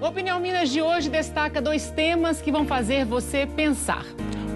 o Opinião Minas de hoje destaca dois temas que vão fazer você pensar.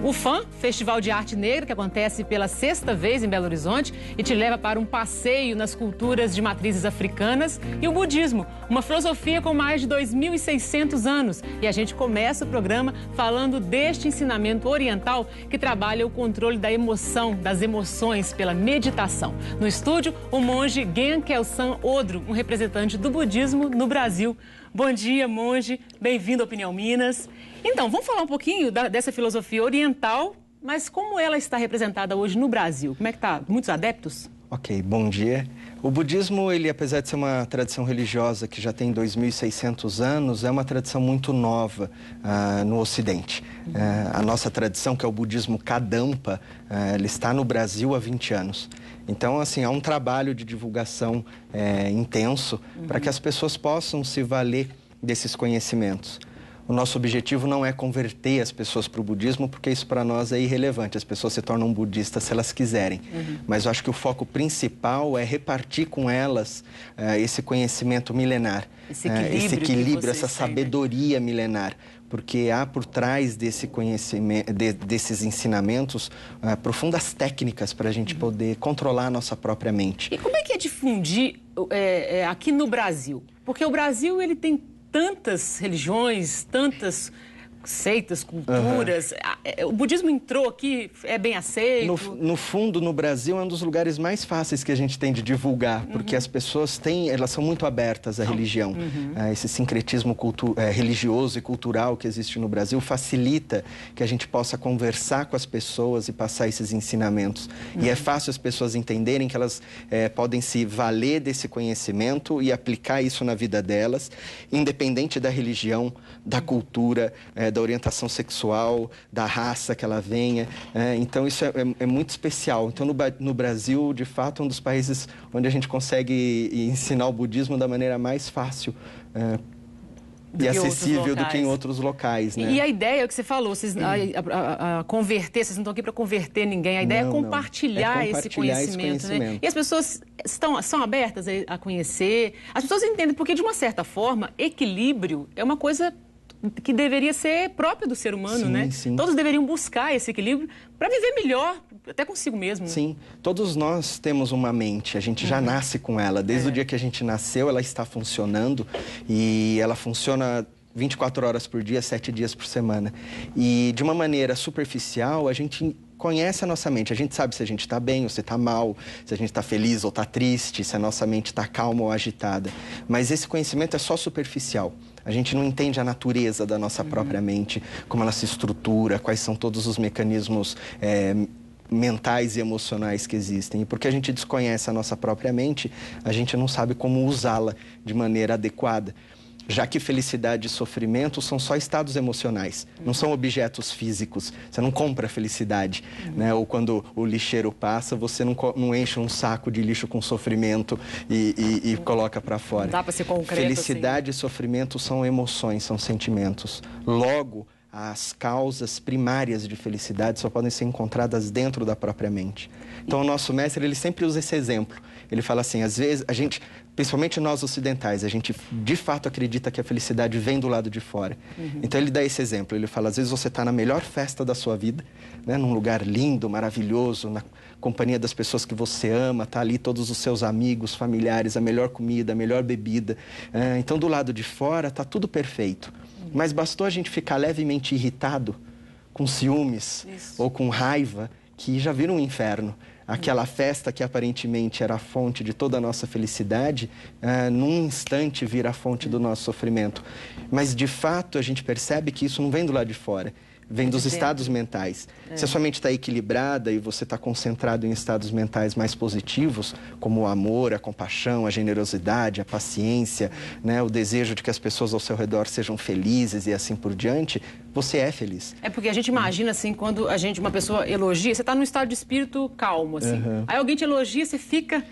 O FAM, Festival de Arte Negra, que acontece pela sexta vez em Belo Horizonte e te leva para um passeio nas culturas de matrizes africanas. E o budismo, uma filosofia com mais de 2.600 anos. E a gente começa o programa falando deste ensinamento oriental que trabalha o controle da emoção, das emoções, pela meditação. No estúdio, o monge Genkelsan Odro, um representante do budismo no Brasil. Bom dia, monge. Bem-vindo à Opinião Minas. Então, vamos falar um pouquinho da, dessa filosofia oriental, mas como ela está representada hoje no Brasil? Como é que está? Muitos adeptos? Ok, bom dia. O budismo, ele, apesar de ser uma tradição religiosa que já tem 2.600 anos, é uma tradição muito nova uh, no Ocidente. Uh, a nossa tradição, que é o budismo Kadampa, uh, ele está no Brasil há 20 anos. Então, assim, há um trabalho de divulgação é, intenso uhum. para que as pessoas possam se valer desses conhecimentos. O nosso objetivo não é converter as pessoas para o budismo, porque isso para nós é irrelevante. As pessoas se tornam budistas se elas quiserem. Uhum. Mas eu acho que o foco principal é repartir com elas uh, esse conhecimento milenar, esse equilíbrio, uh, esse equilíbrio essa né? sabedoria né? milenar. Porque há por trás desse conhecimento, de, desses ensinamentos uh, profundas técnicas para a gente uhum. poder controlar a nossa própria mente. E como é que é difundir é, é, aqui no Brasil? Porque o Brasil ele tem tantas religiões, tantas seitas, culturas. Uhum. O budismo entrou aqui, é bem aceito? No, no, fundo, no Brasil, é um dos lugares mais fáceis que a gente tem de divulgar, uhum. porque as pessoas têm, elas são muito abertas à religião. Uhum. É, esse sincretismo cultu, é, religioso e cultural que existe no Brasil facilita que a gente possa conversar com as pessoas e passar esses ensinamentos. E é uhum. fácil as pessoas entenderem que elas é, podem se valer desse conhecimento e aplicar isso na vida delas, independente da religião, da cultura, é, da orientação sexual, da raça que ela venha. É, então, isso é, é, é, muito especial. Então, no, no, Brasil, de fato, é um dos países onde a gente consegue ensinar o budismo da maneira mais fácil. É, e acessível do que em outros locais, né? E a ideia é o que você falou, vocês, a, a, a, converter, vocês não estão aqui para converter ninguém, a ideia é não, é, compartilhar é, compartilhar esse conhecimento, esse né? conhecimento. Né? E as pessoas estão, são abertas a conhecer, as pessoas entendem, porque de uma certa forma, equilíbrio é uma coisa que deveria ser próprio do ser humano, sim, né? Sim. Todos deveriam buscar esse equilíbrio para viver melhor, até consigo mesmo. Sim, todos nós temos uma mente, a gente já uhum. nasce com ela. Desde é. o dia que a gente nasceu, ela está funcionando e ela funciona 24 horas por dia, 7 dias por semana. E de uma maneira superficial, a gente conhece a nossa mente. A gente sabe se a gente está bem ou se está mal, se a gente está feliz ou está triste, se a nossa mente está calma ou agitada. Mas esse conhecimento é só superficial. A gente não entende a natureza da nossa uhum. própria mente, como ela se estrutura, quais são todos os mecanismos. É, mentais e emocionais que existem. E porque a gente desconhece a nossa própria mente, a gente não sabe como usá-la de maneira adequada já que felicidade e sofrimento são só estados emocionais, não são objetos físicos. Você não compra felicidade, né? Ou quando o lixeiro passa, você não, não enche um saco de lixo com sofrimento e, e, e coloca para fora. Não dá para ser concreto. Assim. Felicidade assim. e sofrimento são emoções, são sentimentos. Logo, as causas primárias de felicidade só podem ser encontradas dentro da própria mente. Então, o nosso mestre, ele sempre usa esse exemplo. Ele fala assim, às vezes, a gente, principalmente nós ocidentais, a gente de fato acredita que a felicidade vem do lado de fora. Uhum. Então ele dá esse exemplo, ele fala, às vezes você está na melhor festa da sua vida, né, num lugar lindo, maravilhoso, na companhia das pessoas que você ama, tá ali todos os seus amigos, familiares, a melhor comida, a melhor bebida. É, então do lado de fora está tudo perfeito. Uhum. Mas bastou a gente ficar levemente irritado com ciúmes Isso. ou com raiva que já vira um inferno aquela festa que aparentemente era a fonte de toda a nossa felicidade, é, num instante vira a fonte do nosso sofrimento. Mas de fato a gente percebe que isso não vem do lado de fora vem dos estados mentais. É. Se a é. sua mente está equilibrada e você está concentrado em estados mentais mais positivos, como o amor, a compaixão, a generosidade, a paciência, né, o desejo de que as pessoas ao seu redor sejam felizes e assim por diante, você é feliz. É porque a gente imagina assim, quando a gente uma pessoa elogia, você está num estado de espírito calmo assim. Uhum. Aí alguém te elogia, você fica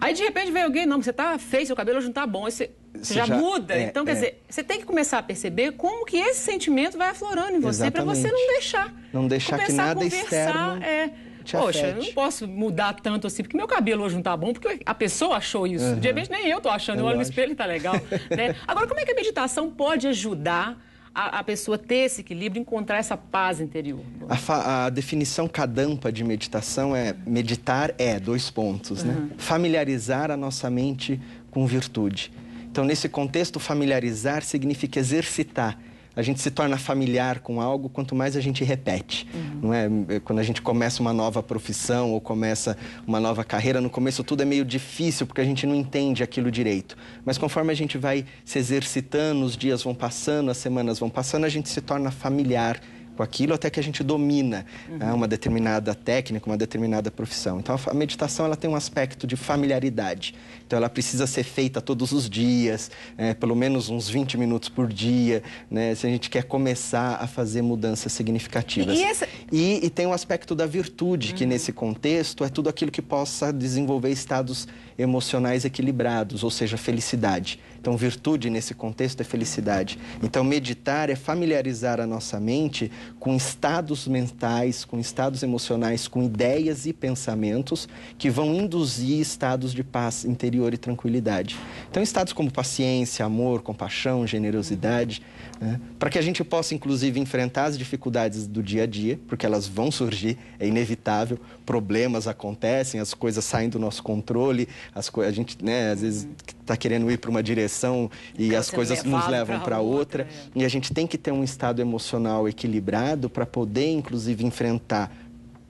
Aí de repente vem alguém, não, você tá feio, seu cabelo hoje não tá bom. você, você já, já, muda. É, então, quer é. dizer, você tem que começar a perceber como que esse sentimento vai aflorando em você para você não deixar. Não deixar que nada externo é, te Poxa, afete. eu não posso mudar tanto assim, porque meu cabelo hoje não tá bom, porque a pessoa achou isso. Uhum. De repente nem eu tô achando, eu, é eu olho no espelho e tá legal. né? Agora, como é que a meditação pode ajudar a, a pessoa ter esse equilíbrio, encontrar essa paz interior. A, a, definição Kadampa de meditação é meditar é dois pontos, uhum. né? Familiarizar a nossa mente com virtude. Então, nesse contexto, familiarizar significa exercitar, a gente se torna familiar com algo, quanto mais a gente repete, uhum. não é? é? Quando a gente começa uma nova profissão ou começa uma nova carreira, no começo tudo é meio difícil porque a gente não entende aquilo direito. Mas conforme a gente vai se exercitando, os dias vão passando, as semanas vão passando, a gente se torna familiar com aquilo até que a gente domina né, uhum. uma determinada técnica, uma determinada profissão. Então a meditação ela tem um aspecto de familiaridade. Então ela precisa ser feita todos os dias, né, pelo menos uns 20 minutos por dia, né, se a gente quer começar a fazer mudanças significativas. E, essa... e, e tem o um aspecto da virtude, que uhum. nesse contexto é tudo aquilo que possa desenvolver estados emocionais equilibrados, ou seja, felicidade. Então virtude nesse contexto é felicidade. Então meditar é familiarizar a nossa mente com estados mentais, com estados emocionais, com ideias e pensamentos que vão induzir estados de paz interior e tranquilidade. Então, estados como paciência, amor, compaixão, generosidade, né? para que a gente possa, inclusive, enfrentar as dificuldades do dia a dia, porque elas vão surgir, é inevitável, problemas acontecem, as coisas saem do nosso controle, as a gente, né, às vezes está querendo ir para uma direção e as coisas nos levam para outra, outra é. e a gente tem que ter um estado emocional equilibrado para poder, inclusive, enfrentar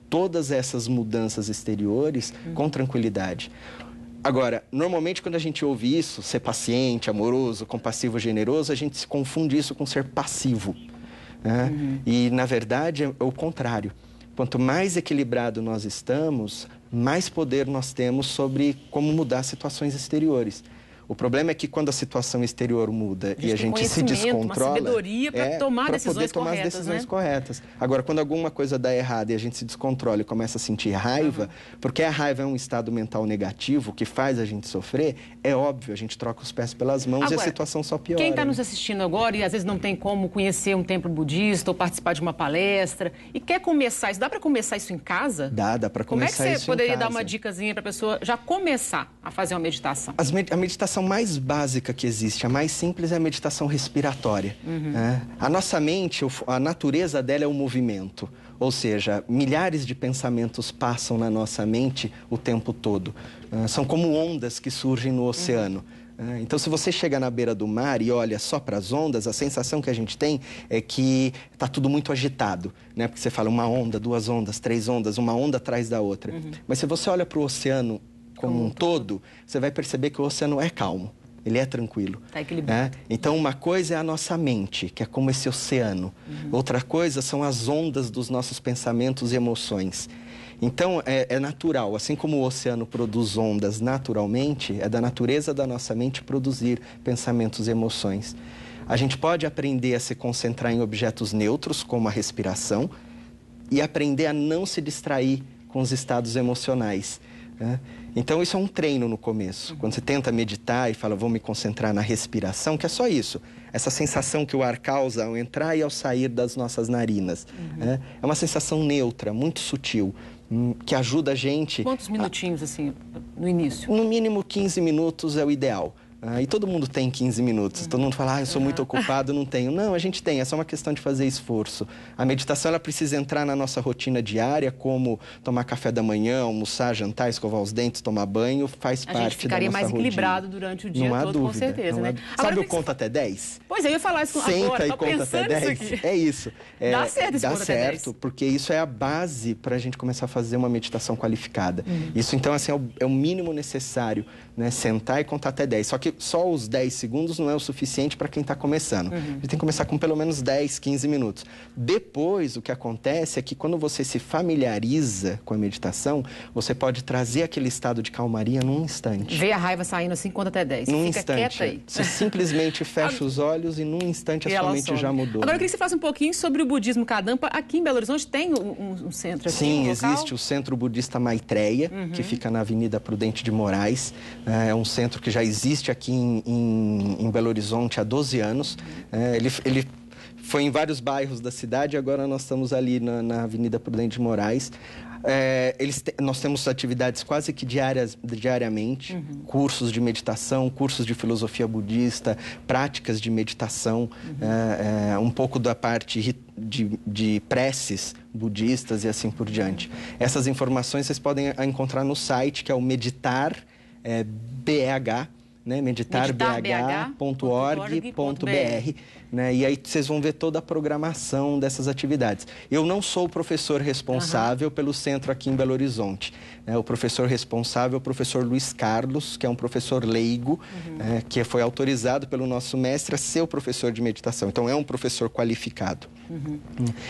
todas essas mudanças exteriores uhum. com tranquilidade. Agora, normalmente quando a gente ouve isso, ser paciente, amoroso, compassivo, generoso, a gente se confunde isso com ser passivo. Né? Uhum. E, na verdade, é o contrário. Quanto mais equilibrado nós estamos, mais poder nós temos sobre como mudar situações exteriores. O problema é que quando a situação exterior muda e a gente se descontrola, uma sabedoria para é, tomar, decisões, poder tomar as decisões né? corretas. Agora, quando alguma coisa dá errado e a gente se descontrola e começa a sentir raiva, uhum. porque a raiva é um estado mental negativo que faz a gente sofrer, é óbvio, a gente troca os pés pelas mãos agora, e a situação só piora. Quem está né? nos assistindo agora e às vezes não tem como conhecer um templo budista ou participar de uma palestra e quer começar isso, dá para começar isso em casa? Dá, dá para começar isso Como é que você poderia dar uma dicasinha para a pessoa já começar a fazer uma meditação? Med a meditação meditação mais básica que existe, a mais simples, é a meditação respiratória. Uhum. Né? A nossa mente, a natureza dela é o movimento. Ou seja, milhares de pensamentos passam na nossa mente o tempo todo. Né? São como ondas que surgem no oceano. Uhum. Né? Então, se você chega na beira do mar e olha só para as ondas, a sensação que a gente tem é que está tudo muito agitado, né? Porque você fala uma onda, duas ondas, três ondas, uma onda atrás da outra. Uhum. Mas se você olha para o oceano como um todo, você vai perceber que o oceano é calmo, ele é tranquilo. Tá né? equilibrado. Né? Então, uma coisa é a nossa mente, que é como esse oceano. Uhum. Outra coisa são as ondas dos nossos pensamentos e emoções. Então, é, é, natural, assim como o oceano produz ondas naturalmente, é da natureza da nossa mente produzir pensamentos e emoções. A gente pode aprender a se concentrar em objetos neutros, como a respiração, e aprender a não se distrair com os estados emocionais. Né? Então, isso é um treino no começo. Quando você tenta meditar e fala, vou me concentrar na respiração, que é só isso. Essa sensação que o ar causa ao entrar e ao sair das nossas narinas. Uhum. Né? É uma sensação neutra, muito sutil, hum, que ajuda a gente. Quantos minutinhos, a... assim, no início? No mínimo 15 minutos é o ideal. Ah, e todo mundo tem 15 minutos. Todo mundo fala, ah, eu sou muito ocupado, não tenho. Não, a gente tem, é só uma questão de fazer esforço. A meditação ela precisa entrar na nossa rotina diária, como tomar café da manhã, almoçar, jantar, escovar os dentes, tomar banho, faz a parte gente ficaria mais equilibrado durante o dia não todo, dúvida, com certeza, né? Há... Sabe, o conto você... até 10? Pois é, eu ia falar isso Senta agora, e conta até 10. Isso é isso. É, dá certo esse Dá certo, porque isso é a base para a gente começar a fazer uma meditação qualificada. Uhum. Isso, então, assim, é o, é o mínimo necessário, né? Sentar e contar até 10. Só que só os 10 segundos não é o suficiente para quem está começando. Uhum. Ele tem que começar com pelo menos 10, 15 minutos. Depois, o que acontece é que quando você se familiariza com a meditação, você pode trazer aquele estado de calmaria num instante. Vê a raiva saindo assim, conta até 10. Num Fica instante. aí. Você simplesmente fecha os olhos e num instante e a sua mente some. já mudou. Agora, eu queria que você faça um pouquinho sobre o budismo Kadampa. Aqui em Belo Horizonte tem um, um centro aqui, Sim, um existe o Centro Budista Maitreya, uhum. que fica na Avenida Prudente de Moraes. É um centro que já existe aqui aqui em, em, em Belo Horizonte há 12 anos. É, ele, ele foi em vários bairros da cidade, agora nós estamos ali na, na Avenida Prudente de Moraes. É, eles te, nós temos atividades quase que diárias, diariamente, uhum. cursos de meditação, cursos de filosofia budista, práticas de meditação, uhum. é, é, um pouco da parte de, de preces budistas e assim por diante. Essas informações vocês podem ah, encontrar no site, que é o meditar, é, bh, né? meditarbh.org.br. Meditar né? E aí vocês vão ver toda a programação dessas atividades. Eu não sou o professor responsável uhum. pelo centro aqui em Belo Horizonte. Né? O professor responsável é o professor Luiz Carlos, que é um professor leigo, uhum. né? que foi autorizado pelo nosso mestre a ser o professor de meditação. Então, é um professor qualificado. Uhum.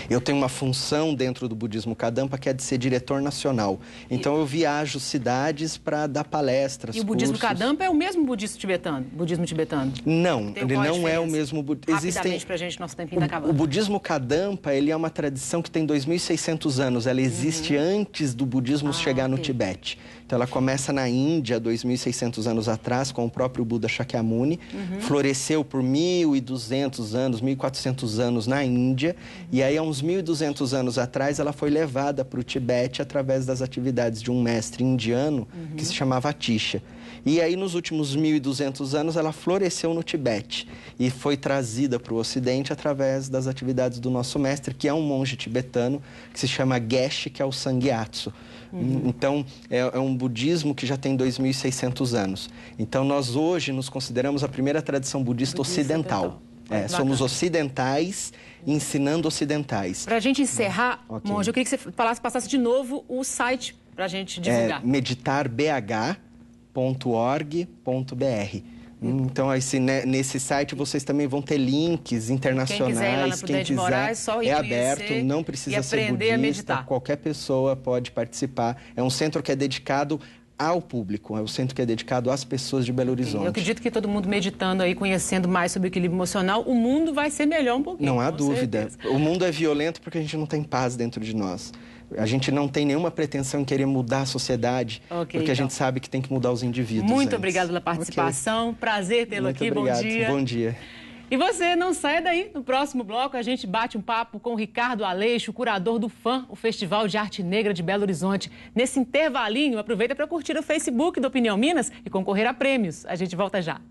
Eu tenho uma função dentro do budismo Kadampa que é de ser diretor nacional. Então, e... eu viajo cidades para dar palestras, E o budismo cursos. Kadampa é o mesmo budismo tibetano? Budismo tibetano? Não, ele não diferença? é o mesmo budismo existem para gente nosso tempo ainda tá acabando. O budismo Kadampa ele é uma tradição que tem 2.600 anos. Ela uhum. existe uhum. antes do budismo ah, chegar okay. no Tibete. Então ela começa na Índia 2.600 anos atrás com o próprio Buda Shakyamuni, uhum. floresceu por 1.200 anos, 1.400 anos na Índia uhum. e aí há uns 1.200 anos atrás ela foi levada para o Tibete através das atividades de um mestre indiano que uhum. se chamava Atisha. E aí, nos últimos 1.200 anos, ela floresceu no Tibete e foi trazida para o Ocidente através das atividades do nosso mestre, que é um monge tibetano, que se chama Geshe, que é o Sangyatso. Uhum. Então, é, é, um budismo que já tem 2.600 anos. Então, nós hoje nos consideramos a primeira tradição budista, budista ocidental. Então. É, somos ocidentais ensinando ocidentais. Para a gente encerrar, uhum. okay. Monge, eu queria que você falasse, passasse de novo o site para a gente é, divulgar. É, meditar BH www.org.br. Então, esse, né, nesse site vocês também vão ter links internacionais. Quem quiser, ir lá na quem quiser Moraes, só é aberto, não precisa ser budista, qualquer pessoa pode participar. É um centro que é dedicado ao público, é o centro que é dedicado às pessoas de Belo Horizonte. Eu acredito que todo mundo meditando aí, conhecendo mais sobre equilíbrio emocional, o mundo vai ser melhor um pouquinho. Não há dúvida. Certeza. O mundo é violento porque a gente não tem paz dentro de nós. A gente não tem nenhuma pretensão em querer mudar a sociedade, okay, porque então. a gente sabe que tem que mudar os indivíduos. Muito antes. obrigado pela participação. Okay. Prazer tê-lo aqui. Obrigado. Bom dia. Bom dia. E você não saia daí. No próximo bloco, a gente bate um papo com o Ricardo Aleixo, curador do FAM, o Festival de Arte Negra de Belo Horizonte. Nesse intervalinho, aproveita para curtir o Facebook do Opinião Minas e concorrer a prêmios. A gente volta já.